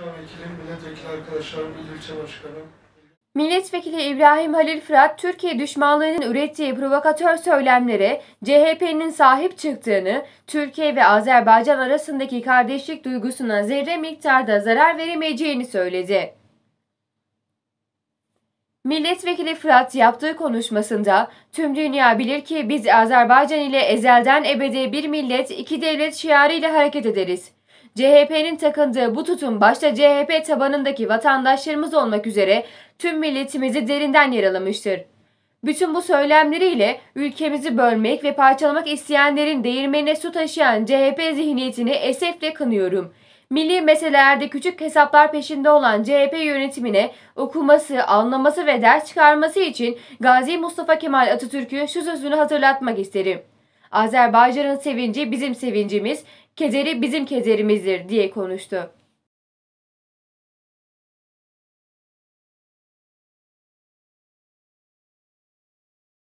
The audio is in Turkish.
Başkan Vekilim, Milletvekili arkadaşlarım, İl Başkanım. Milletvekili İbrahim Halil Fırat, Türkiye düşmanlığının ürettiği provokatör söylemlere CHP'nin sahip çıktığını, Türkiye ve Azerbaycan arasındaki kardeşlik duygusuna zerre miktarda zarar veremeyeceğini söyledi. Milletvekili Fırat yaptığı konuşmasında tüm dünya bilir ki biz Azerbaycan ile ezelden ebede bir millet iki devlet şiarı ile hareket ederiz. CHP'nin takındığı bu tutum başta CHP tabanındaki vatandaşlarımız olmak üzere tüm milletimizi derinden yaralamıştır. Bütün bu söylemleriyle ülkemizi bölmek ve parçalamak isteyenlerin değirmenine su taşıyan CHP zihniyetini esefle kınıyorum. Milli meselelerde küçük hesaplar peşinde olan CHP yönetimine okuması, anlaması ve ders çıkarması için Gazi Mustafa Kemal Atatürk'ün şu sözünü hatırlatmak isterim. Azerbaycan'ın sevinci bizim sevincimiz, kederi bizim kederimizdir diye konuştu.